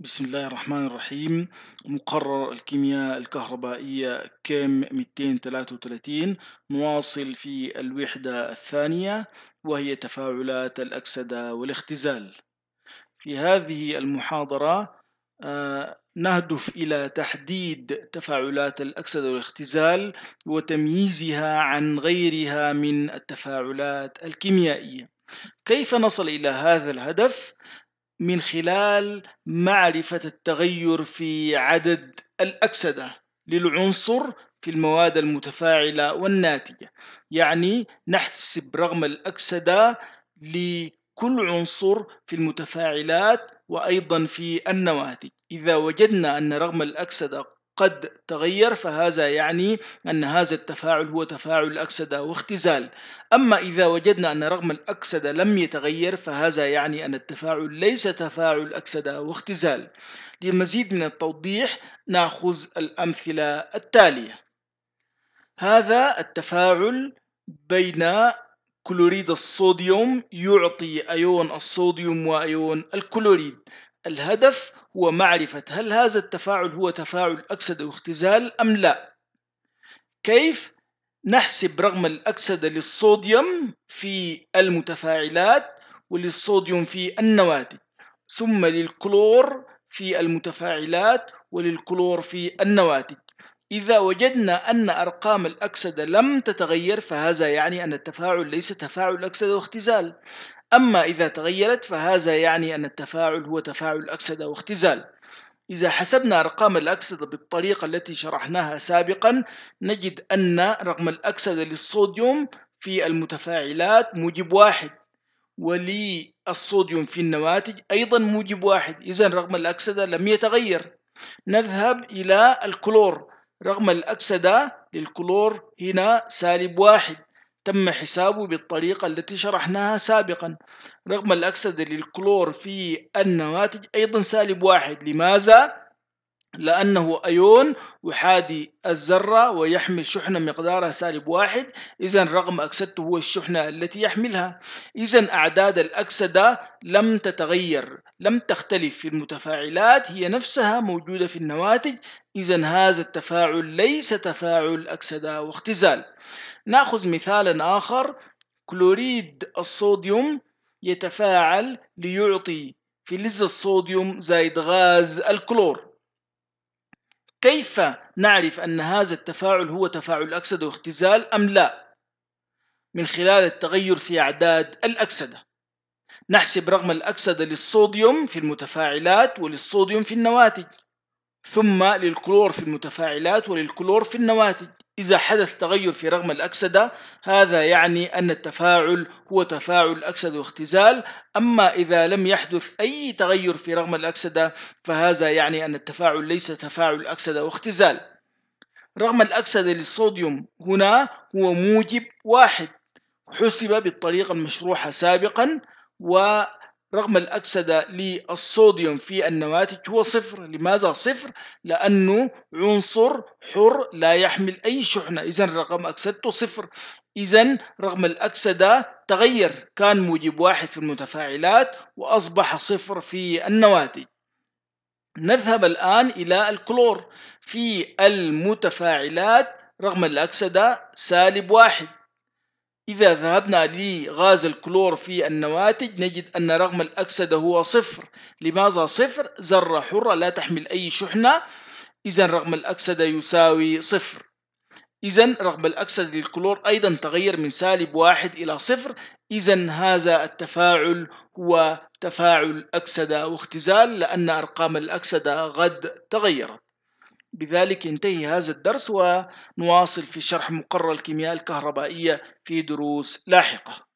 بسم الله الرحمن الرحيم مقرر الكيمياء الكهربائية كيم 233 نواصل في الوحدة الثانية وهي تفاعلات الأكسدة والاختزال في هذه المحاضرة آه، نهدف إلى تحديد تفاعلات الأكسدة والاختزال وتمييزها عن غيرها من التفاعلات الكيميائية كيف نصل إلى هذا الهدف؟ من خلال معرفة التغير في عدد الأكسدة للعنصر في المواد المتفاعلة والناتجة يعني نحسب رغم الأكسدة لكل عنصر في المتفاعلات وأيضا في النواتج إذا وجدنا أن رغم الأكسدة قد تغير فهذا يعني أن هذا التفاعل هو تفاعل أكسدة واختزال أما إذا وجدنا أن رغم الأكسدة لم يتغير فهذا يعني أن التفاعل ليس تفاعل أكسدة واختزال لمزيد من التوضيح نأخذ الأمثلة التالية هذا التفاعل بين كلوريد الصوديوم يعطي أيون الصوديوم وأيون الكلوريد الهدف هو معرفة هل هذا التفاعل هو تفاعل أكسدة واختزال أم لا كيف نحسب رغم الأكسدة للصوديوم في المتفاعلات وللصوديوم في النواتج ثم للكلور في المتفاعلات وللكلور في النواتج إذا وجدنا أن أرقام الأكسدة لم تتغير فهذا يعني أن التفاعل ليس تفاعل أكسدة واختزال أما إذا تغيرت فهذا يعني أن التفاعل هو تفاعل أكسدة واختزال إذا حسبنا أرقام الأكسدة بالطريقة التي شرحناها سابقا نجد أن رقم الأكسدة للصوديوم في المتفاعلات موجب واحد وللصوديوم في النواتج أيضا موجب واحد إذا رقم الأكسدة لم يتغير نذهب إلى الكلور رغم الأكسدة للكلور هنا سالب واحد تم حسابه بالطريقة التي شرحناها سابقا رغم الأكسدة للكلور في النواتج أيضا سالب واحد لماذا؟ لأنه أيون يحادي الذرة ويحمل شحنة مقدارها سالب واحد إذا رقم أكسدته هو الشحنة التي يحملها إذا أعداد الأكسدة لم تتغير لم تختلف في المتفاعلات هي نفسها موجودة في النواتج إذا هذا التفاعل ليس تفاعل أكسدة واختزال نأخذ مثالا آخر كلوريد الصوديوم يتفاعل ليعطي فلز الصوديوم زائد غاز الكلور كيف نعرف أن هذا التفاعل هو تفاعل أكسدة واختزال أم لا؟ من خلال التغير في أعداد الأكسدة نحسب رقم الأكسدة للصوديوم في المتفاعلات وللصوديوم في النواتج ثم للكلور في المتفاعلات وللكلور في النواتج إذا حدث تغير في رغم الأكسدة هذا يعني أن التفاعل هو تفاعل أكسدة واختزال أما إذا لم يحدث أي تغير في رغم الأكسدة فهذا يعني أن التفاعل ليس تفاعل أكسدة واختزال رغم الأكسدة للصوديوم هنا هو موجب واحد حسب بالطريقة المشروحة سابقا و رغم الأكسدة للصوديوم في النواتج هو صفر لماذا صفر؟ لأنه عنصر حر لا يحمل أي شحنة إذا رقم أكسدته صفر إذا رغم الأكسدة تغير كان موجب واحد في المتفاعلات وأصبح صفر في النواتج نذهب الآن إلى الكلور في المتفاعلات رغم الأكسدة سالب واحد إذا ذهبنا لغاز الكلور في النواتج نجد أن رغم الأكسدة هو صفر لماذا صفر؟ ذرة حرة لا تحمل أي شحنة إذا رغم الأكسدة يساوي صفر إذا رغم الأكسدة للكلور أيضا تغير من سالب واحد إلى صفر إذا هذا التفاعل هو تفاعل أكسدة واختزال لأن أرقام الأكسدة قد تغيرت بذلك ينتهي هذا الدرس ونواصل في شرح مقرر الكيمياء الكهربائية في دروس لاحقة